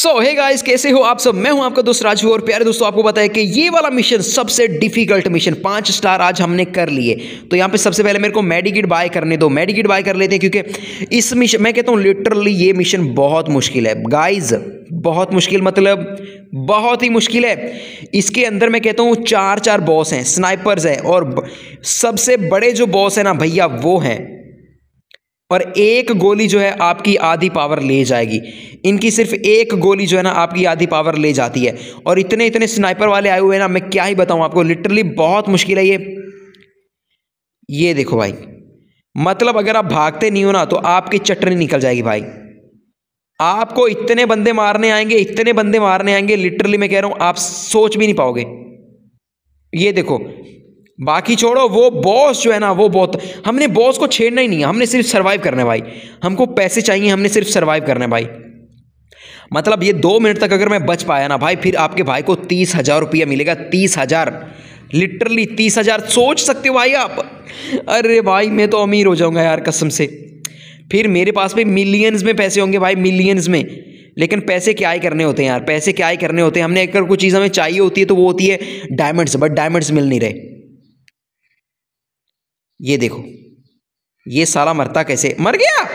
सो hey guys कैसे हो आप सब मैं हूं आपका दोस्त राजू और प्यारे दोस्तों आपको बताया कि ये वाला मिशन सबसे डिफिकल्ट मिशन पांच स्टार आज हमने कर लिए तो यहाँ पे सबसे पहले मेरे को मेडिकेट बाय करने दो मेडिकेट बाय कर लेते हैं क्योंकि इस मिशन मैं कहता हूँ लिटरली ये मिशन बहुत मुश्किल है गाइज बहुत मुश्किल मतलब बहुत ही मुश्किल है इसके अंदर मैं कहता हूँ चार चार बॉस हैं स्नाइपर्स हैं और सबसे बड़े जो बॉस हैं ना भैया वो हैं और एक गोली जो है आपकी आधी पावर ले जाएगी इनकी सिर्फ एक गोली जो है ना आपकी आधी पावर ले जाती है और इतने इतने स्नाइपर वाले आए हुए हैं ना मैं क्या ही बताऊं आपको लिटरली बहुत मुश्किल है ये ये देखो भाई मतलब अगर आप भागते नहीं हो ना तो आपकी चटनी निकल जाएगी भाई आपको इतने बंदे मारने आएंगे इतने बंदे मारने आएंगे लिटरली मैं कह रहा हूँ आप सोच भी नहीं पाओगे ये देखो बाकी छोड़ो वो बॉस जो है ना वो बहुत हमने बॉस को छेड़ना ही नहीं है हमने सिर्फ सर्वाइव करना है भाई हमको पैसे चाहिए हमने सिर्फ सर्वाइव करना है भाई मतलब ये दो मिनट तक अगर मैं बच पाया ना भाई फिर आपके भाई को तीस हज़ार रुपया मिलेगा तीस हज़ार लिटरली तीस हज़ार सोच सकते हो भाई आप अरे भाई मैं तो अमीर हो जाऊंगा यार कसम से फिर मेरे पास भी मिलियंस में पैसे होंगे भाई मिलियंस में लेकिन पैसे क्या ही करने होते हैं यार पैसे क्या ही करने होते हैं हमने अगर कोई चीज़ हमें चाहिए होती है तो वो होती है डायमंड्स बट डायमंड्स मिल नहीं रहे ये देखो ये साला मरता कैसे मर गया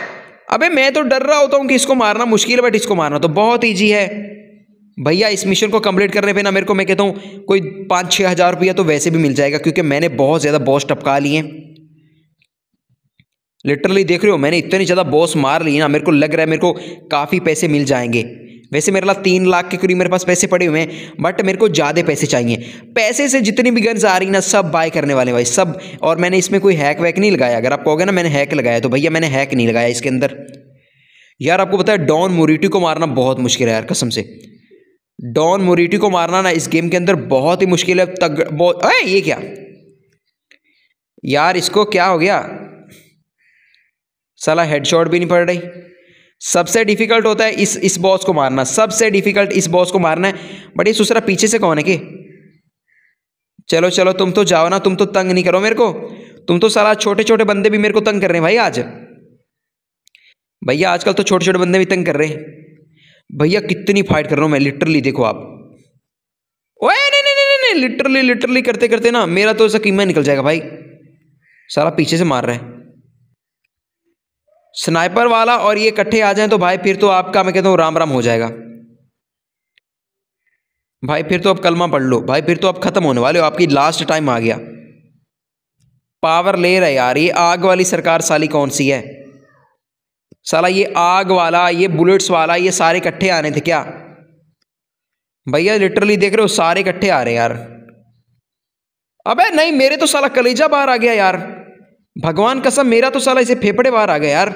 अबे मैं तो डर रहा होता हूँ कि इसको मारना मुश्किल है बट इसको मारना तो बहुत ईजी है भैया इस मिशन को कंप्लीट करने पे ना मेरे को मैं कहता हूँ कोई पाँच छः हज़ार रुपया तो वैसे भी मिल जाएगा क्योंकि मैंने बहुत ज़्यादा बॉस टपका लिए लिटरली देख रहे हो मैंने इतनी ज़्यादा बॉस मार ली ना मेरे को लग रहा है मेरे को काफ़ी पैसे मिल जाएंगे वैसे मेरे लाख तीन लाख के करीब मेरे पास पैसे पड़े हुए हैं बट मेरे को ज़्यादा पैसे चाहिए पैसे से जितनी भी गन्स आ रही ना सब बाय करने वाले भाई सब और मैंने इसमें कोई हैक वैक नहीं लगाया अगर आप कहोगे ना मैंने हैक लगाया तो भैया मैंने हैक नहीं लगाया इसके अंदर यार आपको पता है डॉन मोरिटी को मारना बहुत मुश्किल है यार कसम से डॉन मोरिटी को मारना ना इस गेम के अंदर बहुत ही मुश्किल है तग बहुत अरे ये क्या यार इसको क्या हो गया साला हेडशॉट भी नहीं पड़ रही सबसे डिफिकल्ट होता है इस इस बॉस को मारना सबसे डिफिकल्ट इस बॉस को मारना है बट ये सुसरा पीछे से कौन है कि चलो चलो तुम तो जाओ ना तुम तो तंग नहीं करो मेरे को तुम तो सारा छोटे छोटे बंदे भी मेरे को तंग कर रहे हैं भाई आज भैया आजकल तो छोटे छोटे बंदे भी तंग कर रहे हैं भैया कितनी फाइट कर रहा हूँ मैं लिटरली देखो आप ओए नहीं नहीं नहीं नहीं लिटरली लिटरली करते करते ना मेरा तो ऐसा कीमा निकल जाएगा भाई सारा पीछे से मार रहा है स्नाइपर वाला और ये इकट्ठे आ जाएं तो भाई फिर तो आपका मैं कहता हूँ राम राम हो जाएगा भाई फिर तो आप कलमा पढ़ लो भाई फिर तो आप ख़त्म होने वाले हो आपकी लास्ट टाइम आ गया पावर ले रहे यार ये आग वाली सरकार साली कौन सी है साला ये आग वाला ये बुलेट्स वाला ये सारे इकट्ठे आने थे क्या भैया लिटरली देख रहे हो सारे इकट्ठे आ रहे यार अबे नहीं मेरे तो साला कलेजा बाहर आ गया यार भगवान कसम मेरा तो साला इसे फेफड़े बाहर आ गया यार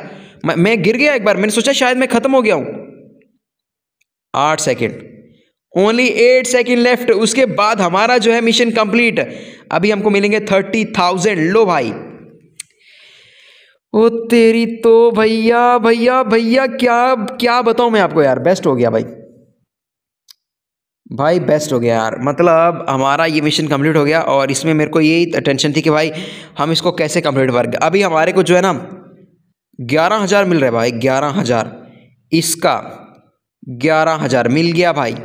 मैं गिर गया एक बार मैंने सोचा शायद मैं ख़त्म हो गया हूँ आठ second only eight second left उसके बाद हमारा जो है मिशन कंप्लीट अभी हमको मिलेंगे थर्टी थाउजेंड लो भाई ओ तेरी तो भैया भैया भैया क्या क्या बताऊं मैं आपको यार बेस्ट हो गया भाई भाई बेस्ट हो गया यार मतलब हमारा ये मिशन कंप्लीट हो गया और इसमें मेरे को यही टेंशन थी कि भाई हम इसको कैसे कंप्लीट कर अभी हमारे को जो है ना ग्यारह हज़ार मिल रहा है भाई ग्यारह हज़ार इसका ग्यारह हज़ार मिल गया भाई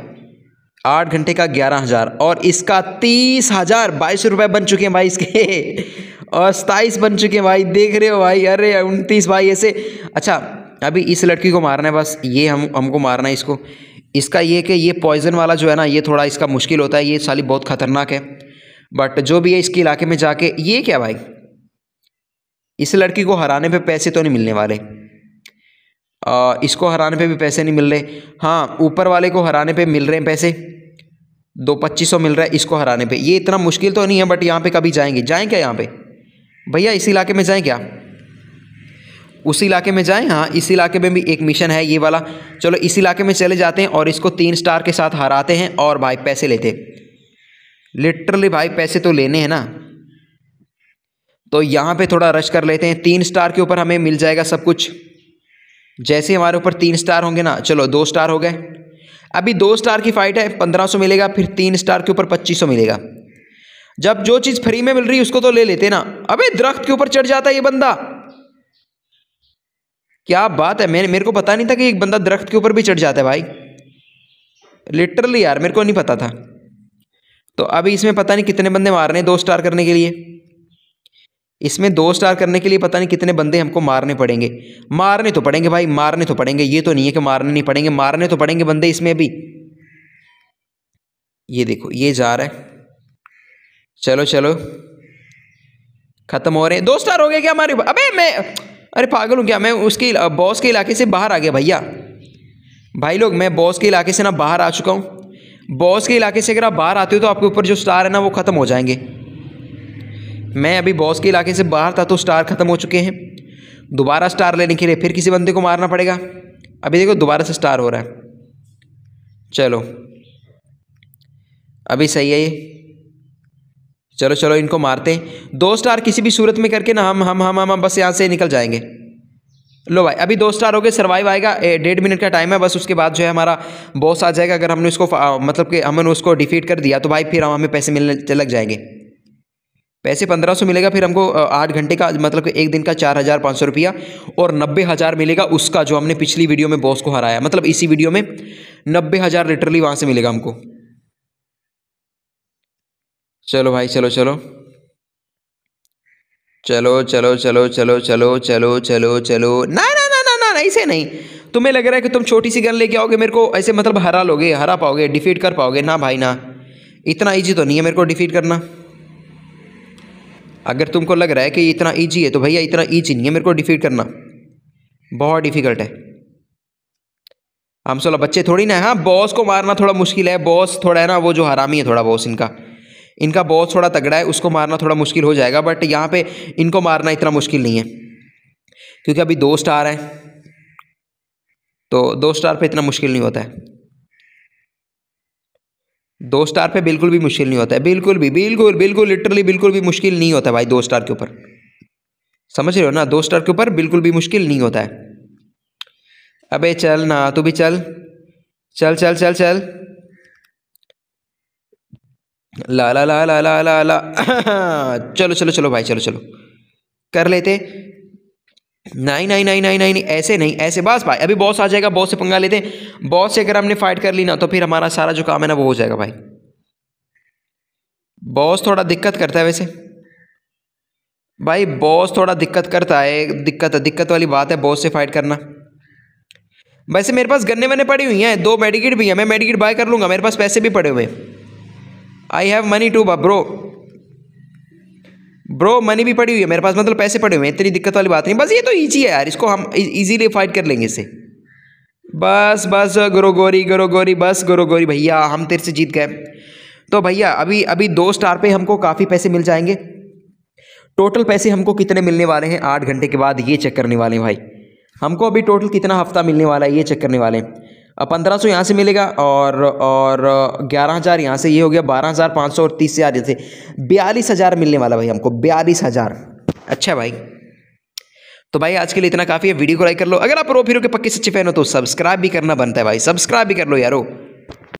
आठ घंटे का ग्यारह हज़ार और इसका तीस हज़ार बाईस रुपये बन चुके हैं भाई इसके और सताईस बन चुके हैं भाई देख रहे हो भाई अरे उनतीस भाई ऐसे अच्छा अभी इस लड़की को मारना है बस ये हम हमको मारना है इसको इसका ये कि ये पॉइज़न वाला जो है ना ये थोड़ा इसका मुश्किल होता है ये साली बहुत ख़तरनाक है बट जो भी है इसके इलाके में जाके ये क्या भाई इस लड़की को हराने पे पैसे तो नहीं मिलने वाले आ, इसको हराने पे भी पैसे नहीं मिल रहे हाँ ऊपर वाले को हराने पे मिल रहे हैं पैसे दो पच्चीस सौ मिल रहा है इसको हराने पे ये इतना मुश्किल तो नहीं है बट यहाँ पे कभी जाएंगे जाएँ क्या यहाँ पे भैया इस इलाके में जाएँ क्या उस इलाके में जाएँ हाँ इस इलाके में भी एक मिशन है ये वाला चलो इस इलाके में चले जाते हैं और इसको तीन स्टार के साथ हराते हैं और भाई पैसे लेते लिटरली भाई पैसे तो लेने हैं ना तो यहाँ पे थोड़ा रश कर लेते हैं तीन स्टार के ऊपर हमें मिल जाएगा सब कुछ जैसे हमारे ऊपर तीन स्टार होंगे ना चलो दो स्टार हो गए अभी दो स्टार की फ़ाइट है पंद्रह सौ मिलेगा फिर तीन स्टार के ऊपर पच्चीस सौ मिलेगा जब जो चीज़ फ्री में मिल रही है उसको तो ले लेते ना अबे दरख्त के ऊपर चढ़ जाता है ये बंदा क्या बात है मेरे मेरे को पता नहीं था कि एक बंदा दरख्त के ऊपर भी चढ़ जाता है भाई लिटरली यार मेरे को नहीं पता था तो अभी इसमें पता नहीं कितने बंदे मारने दो स्टार करने के लिए इसमें दो स्टार करने के लिए पता नहीं कितने बंदे हमको मारने पड़ेंगे मारने तो पड़ेंगे भाई मारने तो पड़ेंगे ये तो नहीं है कि मारने नहीं पड़ेंगे मारने तो पड़ेंगे बंदे इसमें अभी ये देखो ये जा रहा है चलो चलो खत्म हो रहे हैं दो स्टार हो गए क्या हमारे अबे मैं अरे पागल हूँ क्या मैं उसके बॉस के इलाके से बाहर आ गया भैया भाई लोग मैं बॉस के इलाके से ना बाहर आ चुका हूँ बॉस के इलाके से अगर आप बाहर आते हो तो आपके ऊपर जो स्टार है ना वो ख़त्म हो जाएंगे मैं अभी बॉस के इलाके से बाहर था तो स्टार ख़त्म हो चुके हैं दोबारा स्टार लेने के लिए फिर किसी बंदे को मारना पड़ेगा अभी देखो दोबारा से स्टार हो रहा है चलो अभी सही है ये चलो चलो इनको मारते हैं दो स्टार किसी भी सूरत में करके ना हम हम हम हम, हम बस यहाँ से निकल जाएंगे लो भाई अभी दो स्टार हो गए सर्वाइव आएगा डेढ़ मिनट का टाइम है बस उसके बाद जो है हमारा बॉस आ जाएगा अगर हमने उसको मतलब कि हमने उसको डिफीट कर दिया तो भाई फिर हम हमें पैसे मिलने लग जाएंगे पैसे पंद्रह सौ मिलेगा फिर हमको आठ घंटे का मतलब एक दिन का चार हज़ार पाँच सौ रुपया और नब्बे हज़ार मिलेगा उसका जो हमने पिछली वीडियो में बॉस को हराया मतलब इसी वीडियो में नब्बे हज़ार लिटरली वहाँ से मिलेगा हमको चलो भाई चलो चलो चलो चलो चलो चलो चलो चलो चलो चलो ना ना ना ना ना ऐसे नहीं तुम्हें लग रहा है कि तुम छोटी सी गन लेके आओगे मेरे को ऐसे मतलब हरा लोगे हरा पाओगे डिफीट कर पाओगे ना भाई ना इतना ईजी तो नहीं है मेरे को डिफीट करना अगर तुमको लग रहा है कि इतना ईजी है तो भैया इतना ईजी नहीं है मेरे को डिफीट करना बहुत डिफ़िकल्ट है हम सोलह बच्चे थोड़ी ना है हाँ बॉस को मारना थोड़ा मुश्किल है बॉस थोड़ा है ना वो जो हरामी है थोड़ा बॉस इनका इनका बॉस थोड़ा तगड़ा है उसको मारना थोड़ा मुश्किल हो जाएगा बट यहाँ पे इनको मारना इतना मुश्किल नहीं है क्योंकि अभी दो स्टार हैं तो दो स्टार पे इतना मुश्किल नहीं होता है दो स्टार पे बिल्कुल भी मुश्किल नहीं होता है बिल्कुल भी बिल्कुल बिल्कुल लिटरली बिल्कुल भी मुश्किल नहीं होता है भाई दो स्टार के ऊपर समझ रहे हो ना दो स्टार के ऊपर बिल्कुल भी मुश्किल नहीं होता है अबे चल ना तू भी चल चल चल चल चल ला ला ला ला ला ला ला चलो चलो चलो भाई चलो चलो कर लेते नहीं नहीं नहीं नहीं नहीं ऐसे नहीं ऐसे बस भाई अभी बॉस आ जाएगा बॉस से पंगा लेते बॉस से अगर हमने फाइट कर ली ना तो फिर हमारा सारा जो काम है ना वो हो जाएगा भाई बॉस थोड़ा दिक्कत करता है वैसे भाई बॉस थोड़ा दिक्कत करता है दिक्कत दिक्कत वाली बात है बॉस से फाइट करना वैसे मेरे पास गन्ने वन्ने पड़ी हुई हैं दो मेडिकेट भी हैं मैं मेडिकेट बाय कर लूँगा मेरे पास पैसे भी पड़े हुए हैं I have money too bro bro money भी पड़ी हुई है मेरे पास मतलब पैसे पड़े हुए हैं इतनी दिक्कत वाली बात नहीं बस ये तो ईजी है यार इसको हम ईजीली e- फाइट कर लेंगे इसे बस बस गुरु गोरी गुरु गोरी बस गुरु गोरी भैया हम तेरे से जीत गए तो भैया अभी अभी दो स्टार पे हमको काफ़ी पैसे मिल जाएंगे टोटल पैसे हमको कितने मिलने वाले हैं आठ घंटे के बाद ये चेक करने वाले हैं भाई हमको अभी टोटल कितना हफ्ता मिलने वाला है ये चेक करने वाले हैं पंद्रह सौ यहाँ से मिलेगा और और ग्यारह हज़ार यहाँ से ये हो गया बारह हज़ार पाँच सौ और तीस से आ बयालीस हज़ार मिलने वाला भाई हमको बयालीस हज़ार अच्छा भाई तो भाई आज के लिए इतना काफ़ी है वीडियो को लाइक कर लो अगर आप रो फिर के पक्के सच्चे फैन हो तो सब्सक्राइब भी करना बनता है भाई सब्सक्राइब भी कर लो यारो